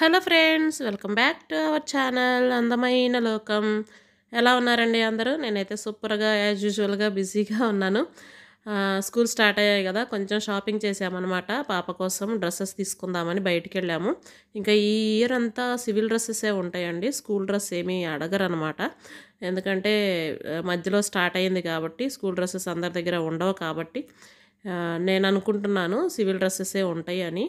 hello friends welcome back to our channel అందమైన లోకం ఎలా ఉన్నారండి అందరూ నేనైతే సూపర్గా యాజ్ యూజువల్గా బిజీగా ఉన్నాను స్కూల్ స్టార్ట్ అయ్యాయి కదా కొంచెం షాపింగ్ చేసామన్నమాట పాప కోసం డ్రెస్సెస్ తీసుకుందామని బయటికి వెళ్ళాము ఇంకా ఈ ఇయర్ అంతా సివిల్ డ్రెస్సెసే ఉంటాయండి స్కూల్ డ్రెస్ ఏమీ అడగరనమాట ఎందుకంటే మధ్యలో స్టార్ట్ అయింది కాబట్టి స్కూల్ డ్రెస్సెస్ అందరి దగ్గర ఉండవు కాబట్టి నేను అనుకుంటున్నాను సివిల్ డ్రెస్సెసే ఉంటాయి అని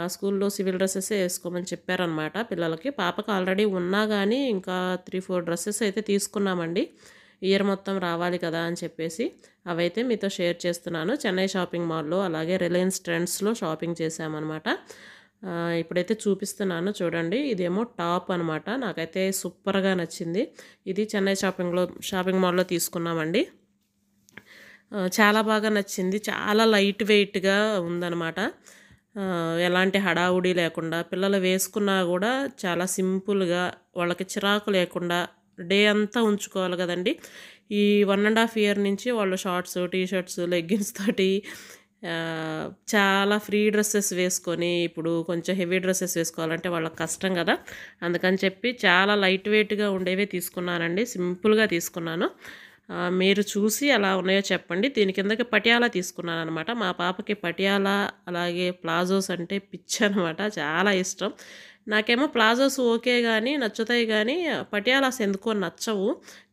ఆ స్కూల్లో సివిల్ డ్రెస్సెస్ వేసుకోమని చెప్పారనమాట పిల్లలకి పాపకు ఆల్రెడీ ఉన్నా కానీ ఇంకా త్రీ ఫోర్ డ్రెస్సెస్ అయితే తీసుకున్నామండి ఇయర్ మొత్తం రావాలి కదా అని చెప్పేసి అవైతే మీతో షేర్ చేస్తున్నాను చెన్నై షాపింగ్ మాల్లో అలాగే రిలయన్స్ ట్రెండ్స్లో షాపింగ్ చేశామన్నమాట ఇప్పుడైతే చూపిస్తున్నాను చూడండి ఇదేమో టాప్ అనమాట నాకైతే సూపర్గా నచ్చింది ఇది చెన్నై షాపింగ్లో షాపింగ్ మాల్లో తీసుకున్నామండి చాలా బాగా నచ్చింది చాలా లైట్ వెయిట్గా ఉందన్నమాట ఎలాంటి హడావుడి లేకుండా పిల్లలు వేసుకున్నా కూడా చాలా సింపుల్గా వాళ్ళకి చిరాకు లేకుండా డే అంతా ఉంచుకోవాలి కదండి ఈ వన్ అండ్ హాఫ్ ఇయర్ నుంచి వాళ్ళు షార్ట్స్ టీషర్ట్స్ లెగ్గిన్స్ తోటి చాలా ఫ్రీ డ్రెస్సెస్ వేసుకొని ఇప్పుడు కొంచెం హెవీ డ్రెస్సెస్ వేసుకోవాలంటే వాళ్ళకి కష్టం కదా అందుకని చెప్పి చాలా లైట్ వెయిట్గా ఉండేవే తీసుకున్నానండి సింపుల్గా తీసుకున్నాను మీరు చూసి ఎలా ఉన్నాయో చెప్పండి దీని కిందకి పటియాలా తీసుకున్నాను అనమాట మా పాపకి పటియాలా అలాగే ప్లాజోస్ అంటే పిచ్చి అనమాట చాలా ఇష్టం నాకేమో ప్లాజోస్ ఓకే కానీ నచ్చుతాయి కానీ పటియాలాస్ ఎందుకో నచ్చవు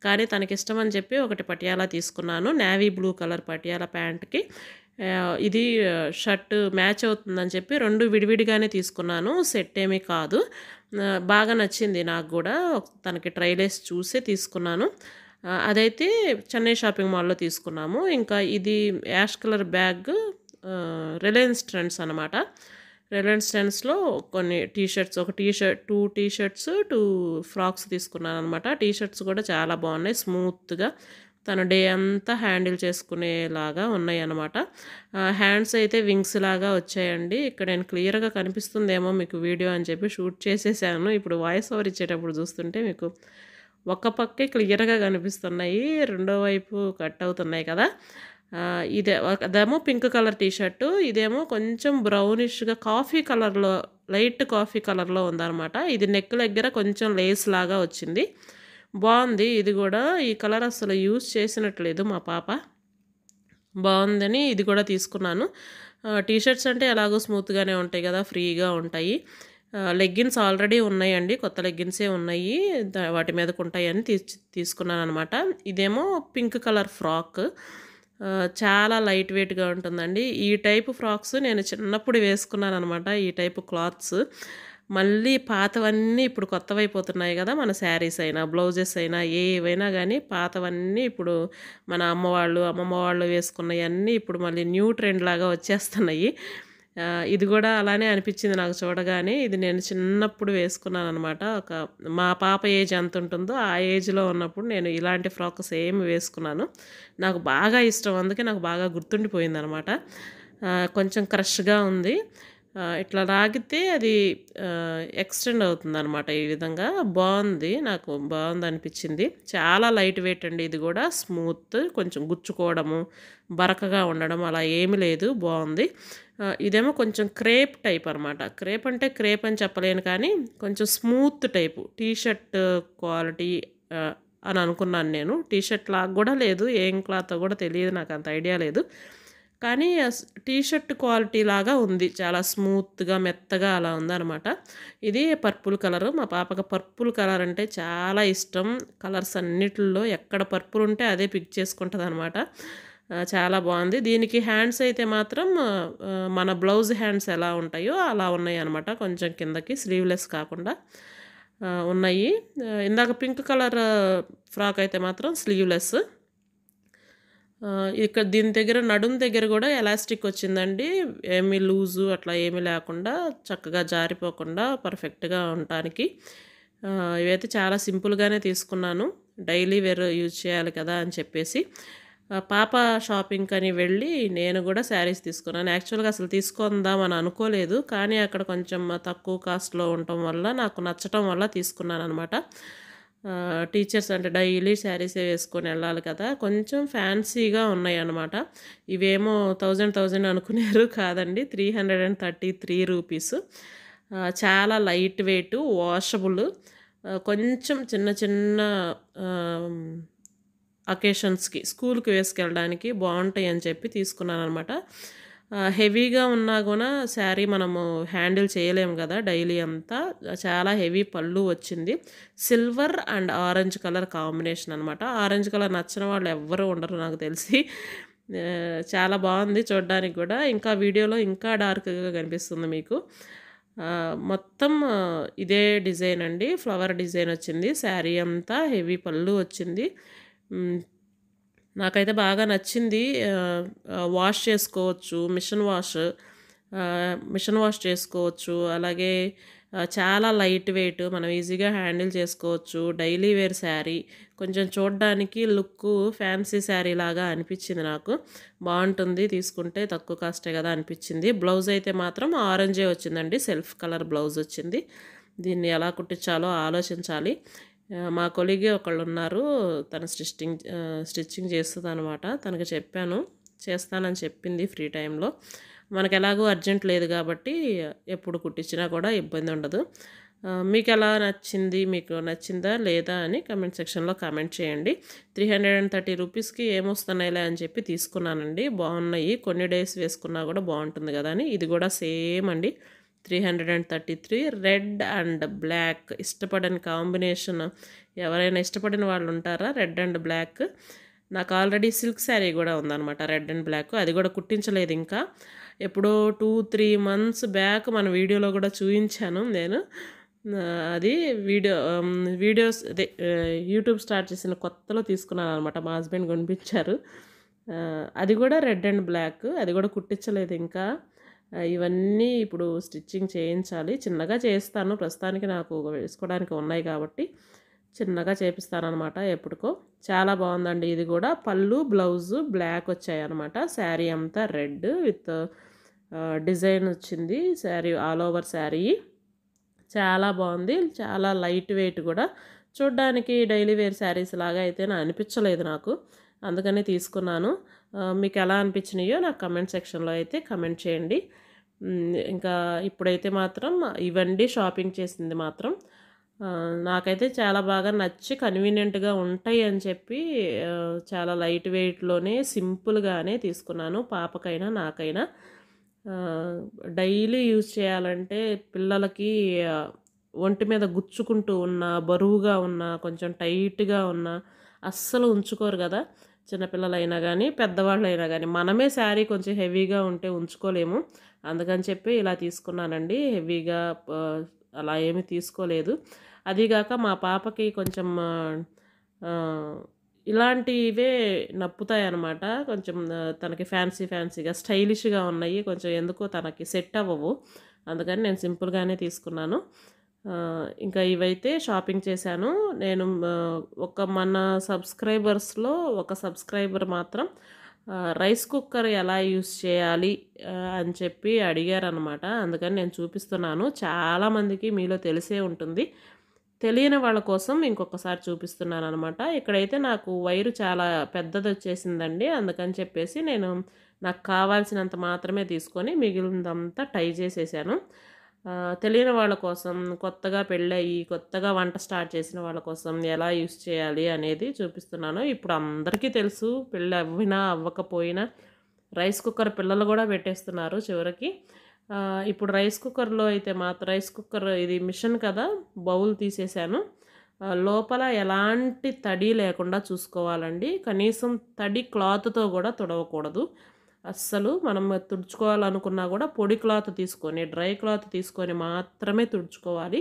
కానీ తనకి ఇష్టం అని చెప్పి ఒకటి పటియాలా తీసుకున్నాను నేవీ బ్లూ కలర్ పటియాల ప్యాంట్కి ఇది షర్ట్ మ్యాచ్ అవుతుందని చెప్పి రెండు విడివిడిగానే తీసుకున్నాను సెట్ ఏమీ కాదు బాగా నచ్చింది నాకు కూడా తనకి ట్రైలేస్ చూసే తీసుకున్నాను అదైతే చెన్నై షాపింగ్ మాల్లో తీసుకున్నాము ఇంకా ఇది ash colour bag Reliance Trends అనమాట రిలయన్స్ ట్రెండ్స్లో కొన్ని టీషర్ట్స్ ఒక t-shirt two t-shirts two frocks తీసుకున్నాను అనమాట టీషర్ట్స్ కూడా చాలా బాగున్నాయి స్మూత్గా తన డే అంతా హ్యాండిల్ చేసుకునేలాగా ఉన్నాయి అనమాట హ్యాండ్స్ అయితే వింగ్స్ లాగా వచ్చాయండి ఇక్కడ నేను క్లియర్గా కనిపిస్తుందేమో మీకు వీడియో అని చెప్పి షూట్ చేసేసాను ఇప్పుడు వాయిస్ ఓవర్ ఇచ్చేటప్పుడు చూస్తుంటే మీకు ఒక పక్కే క్లియర్గా కనిపిస్తున్నాయి రెండో వైపు కట్ అవుతున్నాయి కదా ఇదే అదేమో పింక్ కలర్ టీషర్టు ఇదేమో కొంచెం బ్రౌనిష్గా కాఫీ కలర్లో లైట్ కాఫీ కలర్లో ఉందన్నమాట ఇది నెక్ దగ్గర కొంచెం లేస్ లాగా వచ్చింది బాగుంది ఇది కూడా ఈ కలర్ అసలు యూజ్ చేసినట్లేదు మా పాప బాగుందని ఇది కూడా తీసుకున్నాను టీషర్ట్స్ అంటే ఎలాగో స్మూత్గానే ఉంటాయి కదా ఫ్రీగా ఉంటాయి లెగ్గిన్స్ ఆల్రెడీ ఉన్నాయండి కొత్త లెగ్గిన్సే ఉన్నాయి వాటి మీద ఉంటాయని తీ తీసుకున్నాను అనమాట ఇదేమో పింక్ కలర్ ఫ్రాక్ చాలా లైట్ వెయిట్గా ఉంటుందండి ఈ టైప్ ఫ్రాక్స్ నేను చిన్నప్పుడు వేసుకున్నాను అనమాట ఈ టైప్ క్లాత్స్ మళ్ళీ పాతవన్నీ ఇప్పుడు కొత్తవైపోతున్నాయి కదా మన శారీస్ అయినా బ్లౌజెస్ అయినా ఏవైనా కానీ పాతవన్నీ ఇప్పుడు మన అమ్మవాళ్ళు అమ్మమ్మ వాళ్ళు వేసుకున్నవన్నీ ఇప్పుడు మళ్ళీ న్యూ ట్రెండ్ లాగా వచ్చేస్తున్నాయి ఇది కూడా అలానే అనిపించింది నాకు చూడగానే ఇది నేను చిన్నప్పుడు వేసుకున్నాను అనమాట ఒక మా పాప ఏజ్ ఎంత ఉంటుందో ఆ ఏజ్లో ఉన్నప్పుడు నేను ఇలాంటి ఫ్రాక్ సేమ్ వేసుకున్నాను నాకు బాగా ఇష్టం అందుకే నాకు బాగా గుర్తుండిపోయింది అనమాట కొంచెం క్రష్గా ఉంది ఇట్లా రాగితే అది ఎక్స్టెండ్ అవుతుంది అనమాట ఈ విధంగా బాగుంది నాకు బాగుంది అనిపించింది చాలా లైట్ వెయిట్ అండి ఇది కూడా స్మూత్ కొంచెం గుచ్చుకోవడము బరకగా ఉండడం అలా ఏమి లేదు బాగుంది ఇదేమో కొంచెం క్రేప్ టైప్ అనమాట క్రేప్ అంటే క్రేప్ అని చెప్పలేను కానీ కొంచెం స్మూత్ టైపు టీషర్ట్ క్వాలిటీ అని అనుకున్నాను నేను టీషర్ట్ లాగా కూడా లేదు ఏం క్లాత్ కూడా తెలియదు నాకు అంత ఐడియా లేదు కానీ టీ షర్ట్ క్వాలిటీ లాగా ఉంది చాలా స్మూత్గా మెత్తగా అలా ఉందనమాట ఇది పర్పుల్ కలర్ మా పాపకు పర్పుల్ కలర్ అంటే చాలా ఇష్టం కలర్స్ అన్నిటిలో ఎక్కడ పర్పుల్ ఉంటే అదే పిక్ చేసుకుంటుంది అనమాట చాలా బాగుంది దీనికి హ్యాండ్స్ అయితే మాత్రం మన బ్లౌజ్ హ్యాండ్స్ ఎలా ఉంటాయో అలా ఉన్నాయి అనమాట కొంచెం కిందకి స్లీవ్లెస్ కాకుండా ఉన్నాయి ఇందాక పింక్ కలర్ ఫ్రాక్ అయితే మాత్రం స్లీవ్లెస్ ఇక్కడ దీని దగ్గర నడుం దగ్గర కూడా ఎలాస్టిక్ వచ్చిందండి ఏమీ లూజు అట్లా ఏమీ లేకుండా చక్కగా జారిపోకుండా పర్ఫెక్ట్గా ఉండటానికి ఇవైతే చాలా సింపుల్గానే తీసుకున్నాను డైలీ వేర్ యూజ్ చేయాలి కదా అని చెప్పేసి పాప షాపింగ్ అని వెళ్ళి నేను కూడా శారీస్ తీసుకున్నాను యాక్చువల్గా అసలు తీసుకుందాం అని అనుకోలేదు కానీ అక్కడ కొంచెం తక్కువ కాస్ట్లో ఉండటం వల్ల నాకు నచ్చటం వల్ల తీసుకున్నాను అనమాట టీచర్స్ అంటే డైలీ శారీసే వేసుకొని వెళ్ళాలి కదా కొంచెం ఫ్యాన్సీగా ఉన్నాయి అనమాట ఇవేమో థౌజండ్ థౌజండ్ అనుకునేరు కాదండి three hundred and thirty three rupees చాలా లైట్ వెయిట్ వాషబుల్ కొంచెం చిన్న చిన్న అకేషన్స్కి స్కూల్కి వేసుకెళ్ళడానికి బాగుంటాయి అని చెప్పి తీసుకున్నాను అనమాట హెవీగా ఉన్నా కూడా శారీ మనము హ్యాండిల్ చేయలేము కదా డైలీ అంతా చాలా హెవీ పళ్ళు వచ్చింది silver and orange colour combination అనమాట ఆరెంజ్ కలర్ నచ్చిన వాళ్ళు ఎవ్వరూ ఉండరు నాకు తెలిసి చాలా బాగుంది చూడడానికి కూడా ఇంకా వీడియోలో ఇంకా డార్క్గా కనిపిస్తుంది మీకు మొత్తం ఇదే డిజైన్ అండి ఫ్లవర్ డిజైన్ వచ్చింది శారీ అంతా హెవీ పళ్ళు వచ్చింది నాకైతే బాగా నచ్చింది వాష్ చేసుకోవచ్చు మిషన్ వాష్ మిషన్ వాష్ చేసుకోవచ్చు అలాగే చాలా లైట్ వెయిట్ మనం ఈజీగా హ్యాండిల్ చేసుకోవచ్చు డైలీ వేర్ శారీ కొంచెం చూడడానికి లుక్ ఫ్యాన్సీ శారీ లాగా అనిపించింది నాకు బాగుంటుంది తీసుకుంటే తక్కువ కాస్టే కదా అనిపించింది బ్లౌజ్ అయితే మాత్రం ఆరెంజే వచ్చిందండి సెల్ఫ్ కలర్ బ్లౌజ్ వచ్చింది దీన్ని ఎలా కుట్టించాలో ఆలోచించాలి మా కొలిగి ఒకళ్ళు ఉన్నారు తను స్టిచ్చింగ్ స్టిచ్చింగ్ చేస్తుందనమాట తనకు చెప్పాను చేస్తానని చెప్పింది ఫ్రీ టైంలో మనకు ఎలాగో అర్జెంట్ లేదు కాబట్టి ఎప్పుడు కుట్టించినా కూడా ఇబ్బంది ఉండదు మీకు ఎలా నచ్చింది మీకు నచ్చిందా లేదా అని కమెంట్ సెక్షన్లో కామెంట్ చేయండి త్రీ హండ్రెడ్ అండ్ థర్టీ రూపీస్కి ఏమొస్తున్నాయిలే అని చెప్పి తీసుకున్నానండి బాగున్నాయి కొన్ని డేస్ వేసుకున్నా కూడా బాగుంటుంది కదా అని ఇది కూడా సేమ్ అండి three hundred and thirty three red and black ఇష్టపడని కాంబినేషన్ ఎవరైనా ఇష్టపడిన వాళ్ళు ఉంటారా రెడ్ అండ్ బ్లాక్ నాకు ఆల్రెడీ సిల్క్ శారీ కూడా ఉందనమాట రెడ్ అండ్ బ్లాక్ అది కూడా కుట్టించలేదు ఇంకా ఎప్పుడో టూ త్రీ మంత్స్ బ్యాక్ మన వీడియోలో కూడా చూపించాను నేను అది వీడియో వీడియోస్ అదే యూట్యూబ్ స్టార్ట్ చేసిన కొత్తలో తీసుకున్నాను అనమాట మా హస్బెండ్ కొనిపించారు అది కూడా రెడ్ అండ్ బ్లాక్ అది కూడా కుట్టించలేదు ఇంకా ఇవన్నీ ఇప్పుడు స్టిచ్చింగ్ చేయించాలి చిన్నగా చేస్తాను ప్రస్తుతానికి నాకు వేసుకోవడానికి ఉన్నాయి కాబట్టి చిన్నగా చేపిస్తానమాట ఎప్పటికో చాలా బాగుందండి ఇది కూడా పళ్ళు బ్లౌజు బ్లాక్ వచ్చాయన్నమాట శారీ అంతా రెడ్ విత్ డిజైన్ వచ్చింది శారీ ఆల్ ఓవర్ శారీ చాలా బాగుంది చాలా లైట్ వెయిట్ కూడా చూడ్డానికి డైలీ వేర్ శారీస్ లాగా అయితే అనిపించలేదు నాకు అందుకనే తీసుకున్నాను మీకు ఎలా అనిపించినాయో నాకు కమెంట్ సెక్షన్లో అయితే కమెంట్ చేయండి ఇంకా ఇప్పుడైతే మాత్రం ఇవండి షాపింగ్ చేసింది మాత్రం నాకైతే చాలా బాగా నచ్చి కన్వీనియంట్గా ఉంటాయి అని చెప్పి చాలా లైట్ వెయిట్లోనే సింపుల్గానే తీసుకున్నాను పాపకైనా నాకైనా డైలీ యూజ్ చేయాలంటే పిల్లలకి ఒంటి మీద గుచ్చుకుంటూ ఉన్న బరువుగా ఉన్న కొంచెం టైట్గా ఉన్న అస్సలు ఉంచుకోరు కదా చిన్నపిల్లలైనా కానీ పెద్దవాళ్ళైనా కానీ మనమే శారీ కొంచెం హెవీగా ఉంటే ఉంచుకోలేము అందుకని చెప్పి ఇలా తీసుకున్నానండి హెవీగా అలా ఏమీ తీసుకోలేదు అదిగాక మా పాపకి కొంచెం ఇలాంటివే అనమాట కొంచెం తనకి ఫ్యాన్సీ ఫ్యాన్సీగా స్టైలిష్గా ఉన్నాయి కొంచెం ఎందుకో తనకి సెట్ అవ్వవు అందుకని నేను సింపుల్గానే తీసుకున్నాను ఇంకా ఇవైతే షాపింగ్ చేశాను నేను ఒక మన సబ్స్క్రైబర్స్లో ఒక సబ్స్క్రైబర్ మాత్రం రైస్ కుక్కర్ ఎలా యూస్ చేయాలి అని చెప్పి అడిగారనమాట అందుకని నేను చూపిస్తున్నాను చాలామందికి మీలో తెలిసే ఉంటుంది తెలియని వాళ్ళ కోసం ఇంకొకసారి చూపిస్తున్నాను అనమాట ఇక్కడైతే నాకు వైరు చాలా పెద్దది వచ్చేసిందండి అందుకని చెప్పేసి నేను నాకు కావాల్సినంత మాత్రమే తీసుకొని మిగిలినంతా టై చేసేసాను తెలియని వాళ్ళ కోసం కొత్తగా పెళ్ళయి కొత్తగా వంట స్టార్ట్ చేసిన వాళ్ళ కోసం ఎలా యూస్ చేయాలి అనేది చూపిస్తున్నాను ఇప్పుడు అందరికీ తెలుసు పెళ్ళి అవ్వినా అవ్వకపోయినా రైస్ కుక్కర్ పిల్లలు కూడా పెట్టేస్తున్నారు చివరికి ఇప్పుడు రైస్ కుక్కర్లో అయితే మాత్రం రైస్ కుక్కర్ ఇది మిషన్ కదా బౌల్ తీసేశాను లోపల ఎలాంటి తడి లేకుండా చూసుకోవాలండి కనీసం తడి క్లాత్తో కూడా తుడవకూడదు అస్సలు మనం తుడుచుకోవాలనుకున్నా కూడా పొడి క్లాత్ తీసుకొని డ్రై క్లాత్ తీసుకొని మాత్రమే తుడుచుకోవాలి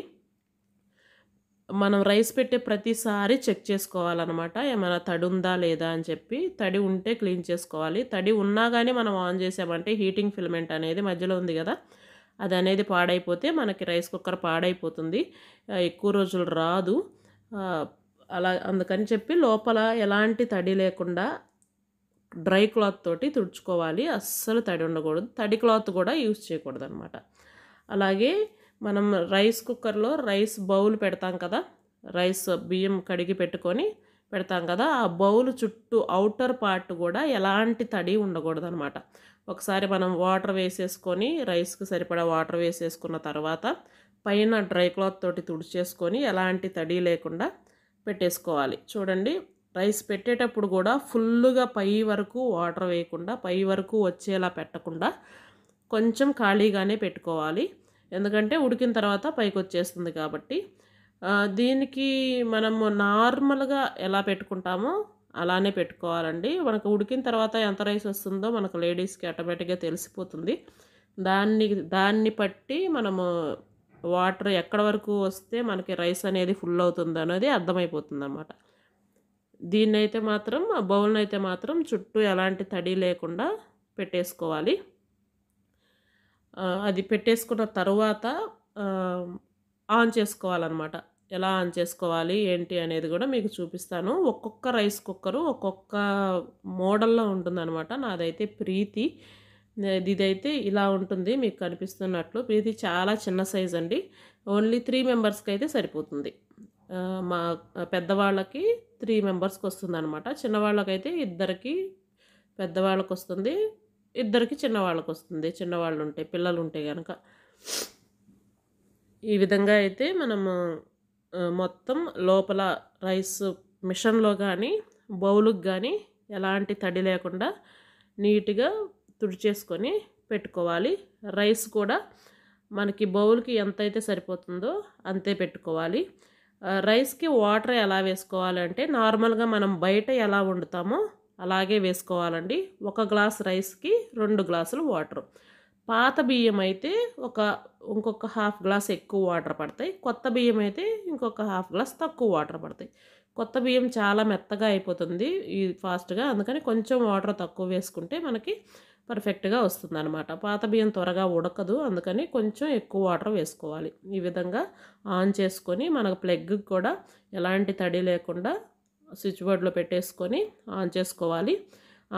మనం రైస్ పెట్టే ప్రతిసారి చెక్ చేసుకోవాలన్నమాట ఏమైనా తడి ఉందా లేదా అని చెప్పి తడి ఉంటే క్లీన్ చేసుకోవాలి తడి ఉన్నా కానీ మనం ఆన్ చేసామంటే హీటింగ్ ఫిల్మెంట్ అనేది మధ్యలో ఉంది కదా అది అనేది పాడైపోతే మనకి రైస్ కుక్కర్ పాడైపోతుంది ఎక్కువ రోజులు రాదు అలా అందుకని చెప్పి లోపల ఎలాంటి తడి లేకుండా డ్రై క్లాత్ తోటి తుడుచుకోవాలి అస్సలు తడి ఉండకూడదు తడి క్లాత్ కూడా యూస్ చేయకూడదు అనమాట అలాగే మనం రైస్ కుక్కర్లో రైస్ బౌల్ పెడతాం కదా రైస్ బియ్యం కడిగి పెట్టుకొని పెడతాం కదా ఆ బౌల్ చుట్టూ అవుటర్ పార్ట్ కూడా ఎలాంటి తడి ఉండకూడదు అనమాట ఒకసారి మనం వాటర్ వేసేసుకొని రైస్కి సరిపడా వాటర్ వేసేసుకున్న తర్వాత పైన డ్రై క్లాత్ తోటి తుడిచేసుకొని ఎలాంటి తడి లేకుండా పెట్టేసుకోవాలి చూడండి రైస్ పెట్టేటప్పుడు కూడా ఫుల్గా పై వరకు వాటర్ వేయకుండా పై వరకు వచ్చేలా పెట్టకుండా కొంచెం ఖాళీగానే పెట్టుకోవాలి ఎందుకంటే ఉడికిన తర్వాత పైకి వచ్చేస్తుంది కాబట్టి దీనికి మనము నార్మల్గా ఎలా పెట్టుకుంటామో అలానే పెట్టుకోవాలండి మనకు ఉడికిన తర్వాత ఎంత రైస్ వస్తుందో మనకు లేడీస్కి ఆటోమేటిక్గా తెలిసిపోతుంది దాన్ని దాన్ని బట్టి మనము వాటర్ ఎక్కడ వరకు వస్తే మనకి రైస్ అనేది ఫుల్ అవుతుంది అనేది అర్థమైపోతుంది అన్నమాట దీన్నైతే మాత్రం ఆ బౌల్ని అయితే మాత్రం చుట్టూ ఎలాంటి తడి లేకుండా పెట్టేసుకోవాలి అది పెట్టేసుకున్న తర్వాత ఆన్ చేసుకోవాలన్నమాట ఎలా ఆన్ చేసుకోవాలి ఏంటి అనేది కూడా మీకు చూపిస్తాను ఒక్కొక్క రైస్ కుక్కరు ఒక్కొక్క మోడల్లో ఉంటుందన్నమాట నాదైతే ప్రీతి ఇదైతే ఇలా ఉంటుంది మీకు కనిపిస్తున్నట్లు ప్రీతి చాలా చిన్న సైజ్ అండి ఓన్లీ త్రీ మెంబర్స్కి అయితే సరిపోతుంది మా పెద్దవాళ్ళకి త్రీ మెంబర్స్కి వస్తుంది అనమాట చిన్నవాళ్ళకైతే ఇద్దరికి పెద్దవాళ్ళకి వస్తుంది ఇద్దరికి చిన్నవాళ్ళకి వస్తుంది చిన్నవాళ్ళు ఉంటాయి పిల్లలు ఉంటే కనుక ఈ విధంగా అయితే మనము మొత్తం లోపల రైస్ మిషన్లో కానీ బౌలుకి కానీ ఎలాంటి తడి లేకుండా నీట్గా తుడిచేసుకొని పెట్టుకోవాలి రైస్ కూడా మనకి బౌల్కి ఎంతైతే సరిపోతుందో అంతే పెట్టుకోవాలి రైస్కి వాటర్ ఎలా వేసుకోవాలంటే నార్మల్గా మనం బయట ఎలా వండుతామో అలాగే వేసుకోవాలండి ఒక గ్లాస్ రైస్కి రెండు గ్లాసులు వాటర్ పాత బియ్యం అయితే ఒక ఇంకొక హాఫ్ గ్లాస్ ఎక్కువ వాటర్ పడతాయి కొత్త బియ్యం అయితే ఇంకొక హాఫ్ గ్లాస్ తక్కువ వాటర్ పడతాయి కొత్త బియ్యం చాలా మెత్తగా అయిపోతుంది ఈ ఫాస్ట్గా అందుకని కొంచెం వాటర్ తక్కువ వేసుకుంటే మనకి పర్ఫెక్ట్గా వస్తుంది అనమాట పాత బియ్యం త్వరగా ఉడకదు అందుకని కొంచెం ఎక్కువ వాటర్ వేసుకోవాలి ఈ విధంగా ఆన్ చేసుకొని మనకు ప్లగ్కి కూడా ఎలాంటి తడి లేకుండా స్విచ్ బోర్డ్లో పెట్టేసుకొని ఆన్ చేసుకోవాలి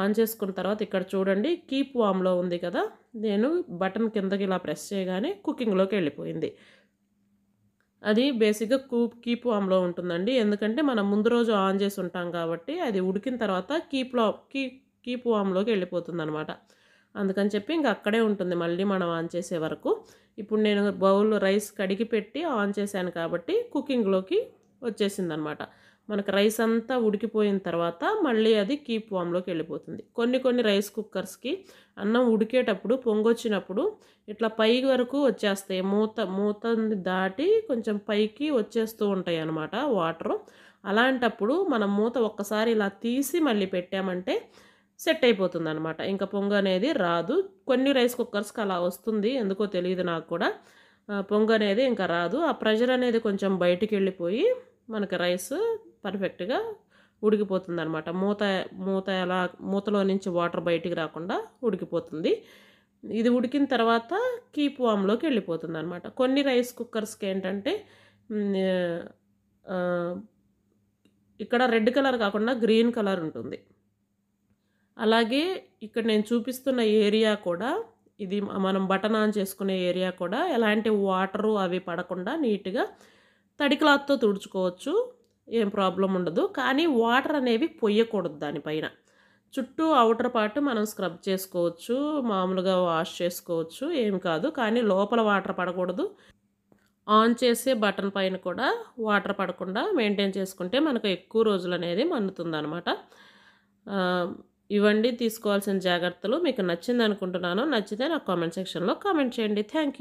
ఆన్ చేసుకున్న తర్వాత ఇక్కడ చూడండి కీప్ వామ్లో ఉంది కదా నేను బటన్ కిందకి ఇలా ప్రెస్ చేయగానే కుకింగ్లోకి వెళ్ళిపోయింది అది బేసిక్గా కూప్ కీప్ వామ్లో ఉంటుందండి ఎందుకంటే మనం ముందు రోజు ఆన్ చేసి ఉంటాం కాబట్టి అది ఉడికిన తర్వాత కీప్లో కీ కీప్ వామ్లోకి వెళ్ళిపోతుంది అనమాట అందుకని చెప్పి ఇంక అక్కడే ఉంటుంది మళ్ళీ మనం ఆన్ చేసే వరకు ఇప్పుడు నేను బౌల్ రైస్ కడిగి పెట్టి ఆన్ చేశాను కాబట్టి కుకింగ్లోకి వచ్చేసింది అనమాట మనకు రైస్ అంతా ఉడికిపోయిన తర్వాత మళ్ళీ అది కీప్ వామ్లోకి వెళ్ళిపోతుంది కొన్ని కొన్ని రైస్ కుక్కర్స్కి అన్నం ఉడికేటప్పుడు పొంగొచ్చినప్పుడు ఇట్లా పై వరకు వచ్చేస్తాయి మూత మూత దాటి కొంచెం పైకి వచ్చేస్తూ ఉంటాయి అన్నమాట వాటరు అలాంటప్పుడు మనం మూత ఒక్కసారి ఇలా తీసి మళ్ళీ పెట్టామంటే సెట్ అయిపోతుంది అనమాట ఇంకా పొంగ అనేది రాదు కొన్ని రైస్ కుక్కర్స్కి అలా వస్తుంది ఎందుకో తెలియదు నాకు కూడా పొంగ అనేది ఇంకా రాదు ఆ ప్రెషర్ అనేది కొంచెం బయటికి వెళ్ళిపోయి మనకి రైస్ పర్ఫెక్ట్గా ఉడికిపోతుంది అనమాట మూత మూత ఎలా మూతలో నుంచి వాటర్ బయటికి రాకుండా ఉడికిపోతుంది ఇది ఉడికిన తర్వాత కీప్ వామ్లోకి వెళ్ళిపోతుంది అనమాట కొన్ని రైస్ కుక్కర్స్కి ఏంటంటే ఇక్కడ రెడ్ కలర్ కాకుండా గ్రీన్ కలర్ ఉంటుంది అలాగే ఇక్కడ నేను చూపిస్తున్న ఏరియా కూడా ఇది మనం బటన్ ఆన్ చేసుకునే ఏరియా కూడా ఎలాంటి వాటరు అవి పడకుండా నీట్గా తడి క్లాత్తో తుడుచుకోవచ్చు ఏం ప్రాబ్లం ఉండదు కానీ వాటర్ అనేవి పొయ్యకూడదు దానిపైన చుట్టూ అవుటర్ పార్ట్ మనం స్క్రబ్ చేసుకోవచ్చు మామూలుగా వాష్ చేసుకోవచ్చు ఏం కాదు కానీ లోపల వాటర్ పడకూడదు ఆన్ చేసే బటన్ పైన కూడా వాటర్ పడకుండా మెయింటైన్ చేసుకుంటే మనకు ఎక్కువ రోజులు అనేది మన్నుతుంది ఇవ్వండి తీసుకోవాల్సిన జాగ్రత్తలు మీకు నచ్చింది అనుకుంటున్నాను నచ్చితే నాకు కామెంట్ సెక్షన్లో కామెంట్ చేయండి థ్యాంక్